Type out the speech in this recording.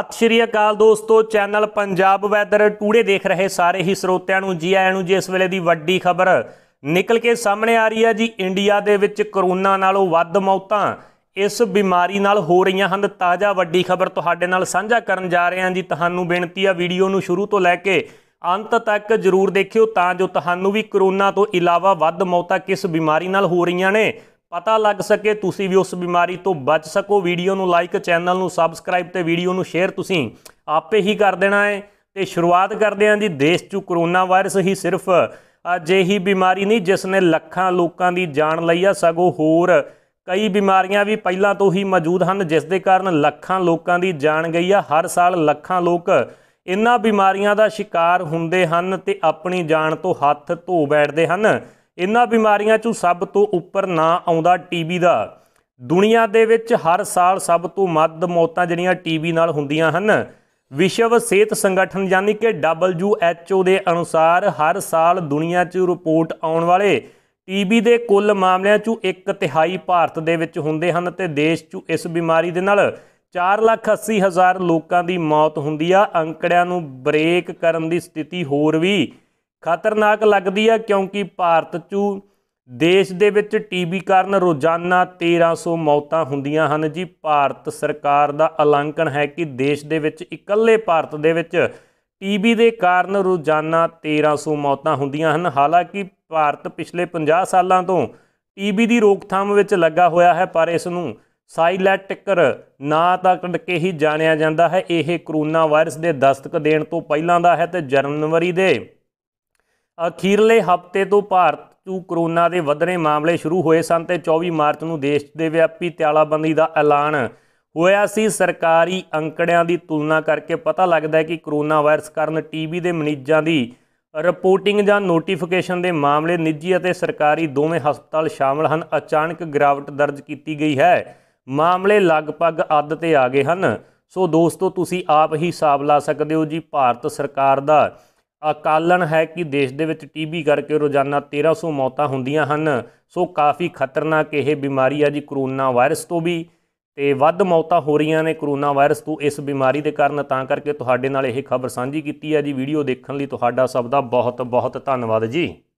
ਸਤਿ ਸ਼੍ਰੀ ਅਕਾਲ ਦੋਸਤੋ channel Punjab weather today ਦੇਖ ਰਹੇ ਸਾਰੇ ਹੀ ਸਰੋਤਿਆਂ ਨੂੰ ਜੀ ਆਇਆਂ ਨੂੰ ਜੀ ਇਸ ਵੇਲੇ ਦੀ ਵੱਡੀ ਖਬਰ ਨਿਕਲ ਕੇ ਸਾਹਮਣੇ ਆ ਰਹੀ ਹੈ ਜੀ ਇੰਡੀਆ ਦੇ ਵਿੱਚ ਕਰੋਨਾ ਨਾਲੋਂ ਵੱਧ ਮੌਤਾਂ ਇਸ ਬਿਮਾਰੀ ਨਾਲ ਹੋ ਰਹੀਆਂ ਹਨ ਤਾਜ਼ਾ ਵੱਡੀ ਖਬਰ ਤੁਹਾਡੇ ਨਾਲ ਸਾਂਝਾ ਕਰਨ ਜਾ ਰਹੇ ਹਾਂ ਜੀ ਤੁਹਾਨੂੰ ਬੇਨਤੀ ਆ ਵੀਡੀਓ ਨੂੰ ਸ਼ੁਰੂ ਤੋਂ ਲੈ ਕੇ ਅੰਤ ਤੱਕ ਜਰੂਰ ਦੇਖਿਓ ਤਾਂ ਜੋ ਤੁਹਾਨੂੰ ਵੀ ਕਰੋਨਾ ਤੋਂ ਇਲਾਵਾ ਵੱਧ ਮੌਤਾਂ ਕਿਸ ਬਿਮਾਰੀ ਨਾਲ ਹੋ ਰਹੀਆਂ ਨੇ ਪਤਾ ਲੱਗ ਸਕੇ ਤੁਸੀਂ ਵੀ ਉਸ ਬਿਮਾਰੀ ਤੋਂ ਬਚ ਸਕੋ ਵੀਡੀਓ ਨੂੰ ਲਾਈਕ ਚੈਨਲ ਨੂੰ ਸਬਸਕ੍ਰਾਈਬ ਤੇ ਵੀਡੀਓ ਨੂੰ ਸ਼ੇਅਰ ਤੁਸੀਂ ਆਪੇ ਹੀ ਕਰ ਦੇਣਾ ਹੈ ਤੇ ਸ਼ੁਰੂਆਤ ਕਰਦੇ ਹਾਂ ਜੀ ਦੇਸ਼ 'ਚ ਕਰੋਨਾ ਵਾਇਰਸ ਹੀ ਸਿਰਫ ਅਜਿਹੀ ਬਿਮਾਰੀ ਨਹੀਂ ਜਿਸ ਨੇ ਲੱਖਾਂ ਲੋਕਾਂ ਦੀ ਜਾਨ ਲਈ ਆ ਸਗੋਂ ਹੋਰ ਕਈ ਬਿਮਾਰੀਆਂ ਵੀ ਪਹਿਲਾਂ ਤੋਂ ਹੀ ਮੌਜੂਦ ਹਨ ਜਿਸ ਦੇ ਕਾਰਨ ਲੱਖਾਂ ਲੋਕਾਂ ਦੀ ਜਾਨ ਗਈ ਆ ਹਰ ਸਾਲ ਲੱਖਾਂ ਲੋਕ ਇਨ੍ਹਾਂ ਬਿਮਾਰੀਆਂ ਦਾ ਸ਼ਿਕਾਰ ਹੁੰਦੇ ਹਨ ਤੇ ਆਪਣੀ ਜਾਨ ਤੋਂ ਹੱਥ ਧੋ ਬੈਠਦੇ ਹਨ ਇਨ੍ਹਾਂ ਬਿਮਾਰੀਆਂ 'ਚੋਂ ਸਭ ਤੋਂ ਉੱਪਰ ਨਾਂ ਆਉਂਦਾ ਟੀਬੀ ਦਾ ਦੁਨੀਆ ਦੇ ਵਿੱਚ ਹਰ ਸਾਲ ਸਭ ਤੋਂ ਵੱਧ ਮੌਤਾਂ ਜਿਹੜੀਆਂ ਟੀਬੀ ਨਾਲ ਹੁੰਦੀਆਂ ਹਨ ਵਿਸ਼ਵ ਸਿਹਤ ਸੰਗਠਨ ਯਾਨੀ ਕਿ WHO ਦੇ ਅਨੁਸਾਰ ਹਰ ਸਾਲ ਦੁਨੀਆ 'ਚ ਰਿਪੋਰਟ ਆਉਣ ਵਾਲੇ ਟੀਬੀ ਦੇ ਕੁੱਲ ਮਾਮਲਿਆਂ 'ਚੋਂ ਇੱਕ ਤਿਹਾਈ ਭਾਰਤ ਦੇ ਵਿੱਚ ਹੁੰਦੇ ਹਨ ਤੇ ਦੇਸ਼ 'ਚ ਇਸ ਬਿਮਾਰੀ ਦੇ ਨਾਲ 4,80,000 ਲੋਕਾਂ ਦੀ ਮੌਤ ਹੁੰਦੀ ਆ ਅੰਕੜਿਆਂ ਨੂੰ ਬ੍ਰੇਕ ਕਰਨ ਦੀ ਸਥਿਤੀ ਹੋਰ ਵੀ ਖਤਰਨਾਕ ਲੱਗਦੀ ਆ ਕਿਉਂਕਿ ਭਾਰਤ 'ਚ ਦੇਸ਼ ਦੇ ਵਿੱਚ ਟੀਬੀ ਕਾਰਨ ਰੋਜ਼ਾਨਾ 1300 ਮੌਤਾਂ ਹੁੰਦੀਆਂ ਹਨ ਜੀ ਭਾਰਤ ਸਰਕਾਰ ਦਾ ਅਲੰਕਣ ਹੈ ਕਿ ਦੇਸ਼ ਦੇ ਵਿੱਚ ਇਕੱਲੇ ਭਾਰਤ ਦੇ ਵਿੱਚ ਟੀਬੀ ਦੇ ਕਾਰਨ ਰੋਜ਼ਾਨਾ 1300 ਮੌਤਾਂ ਹੁੰਦੀਆਂ ਹਨ ਹਾਲਾਂਕਿ ਭਾਰਤ ਪਿਛਲੇ 50 ਸਾਲਾਂ ਤੋਂ ਟੀਬੀ ਦੀ ਰੋਕਥਾਮ ਵਿੱਚ ਲੱਗਾ ਹੋਇਆ ਹੈ ਪਰ ਇਸ ਨੂੰ ਸਾਈਲੈਂਟ ਟਿੱਕਰ ਨਾਂ ਤਾਂ ਕਰਕੇ ਹੀ ਜਾਣਿਆ ਜਾਂਦਾ ਹੈ ਇਹ ਕਰੋਨਾ ਵਾਇਰਸ ਦੇ ਦਸਤਕ ਦੇਣ ਤੋਂ ਪਹਿਲਾਂ ਦਾ ਹੈ ਤੇ ਜਨਵਰੀ ਦੇ ਅਖੀਰਲੇ ਹਫ਼ਤੇ ਤੋਂ ਭਾਰਤ 'ਚ ਕਰੋਨਾ ਦੇ ਵਧਰੇ ਮਾਮਲੇ ਸ਼ੁਰੂ ਹੋਏ ਸਨ ਤੇ 24 ਮਾਰਚ ਨੂੰ ਦੇਸ਼ ਦੇ ਵਿਆਪੀ ਤਿਆਲਾਬੰਦੀ ਦਾ ਐਲਾਨ ਹੋਇਆ ਸੀ ਸਰਕਾਰੀ ਅੰਕੜਿਆਂ ਦੀ ਤੁਲਨਾ ਕਰਕੇ ਪਤਾ ਲੱਗਦਾ ਹੈ ਕਿ ਕਰੋਨਾ ਵਾਇਰਸ ਕਾਰਨ ਟੀਬੀ ਦੇ ਮਰੀਜ਼ਾਂ ਦੀ ਰਿਪੋਰਟਿੰਗ ਜਾਂ ਨੋਟੀਫਿਕੇਸ਼ਨ ਦੇ ਮਾਮਲੇ ਨਿੱਜੀ ਅਤੇ ਸਰਕਾਰੀ ਦੋਵੇਂ ਹਸਪਤਾਲ ਸ਼ਾਮਲ ਹਨ ਅਚਾਨਕ ਗਿਰਾਵਟ ਦਰਜ ਕੀਤੀ ਗਈ ਹੈ ਮਾਮਲੇ ਲਗਭਗ ਅੱਧ ਤੇ ਆ ਗਏ ਹਨ ਸੋ ਦੋਸਤੋ ਤੁਸੀਂ ਆਪ ਹੀ ਹਿਸਾਬ ਲਾ ਸਕਦੇ ਹੋ ਜੀ ਭਾਰਤ ਸਰਕਾਰ ਦਾ ਕਾਲਨ ਹੈ ਕਿ ਦੇਸ਼ ਦੇ ਵਿੱਚ ਟੀਬੀ ਕਰਕੇ ਰੋਜ਼ਾਨਾ 1300 ਮੌਤਾਂ ਹੁੰਦੀਆਂ ਹਨ ਸੋ ਕਾਫੀ ਖਤਰਨਾਕ ਇਹ ਬਿਮਾਰੀ ਆ ਜੀ ਕਰੋਨਾ ਵਾਇਰਸ ਤੋਂ ਵੀ ਤੇ ਵੱਧ ਮੌਤਾਂ ਹੋ ਰਹੀਆਂ ਨੇ ਕਰੋਨਾ ਵਾਇਰਸ ਤੋਂ ਇਸ ਬਿਮਾਰੀ ਦੇ ਕਾਰਨ ਤਾਂ ਕਰਕੇ ਤੁਹਾਡੇ ਨਾਲ ਇਹ ਖਬਰ ਸਾਂਝੀ ਕੀਤੀ ਹੈ ਜੀ ਵੀਡੀਓ ਦੇਖਣ ਲਈ ਤੁਹਾਡਾ ਸਭ ਦਾ ਬਹੁਤ ਬਹੁਤ ਧੰਨਵਾਦ ਜੀ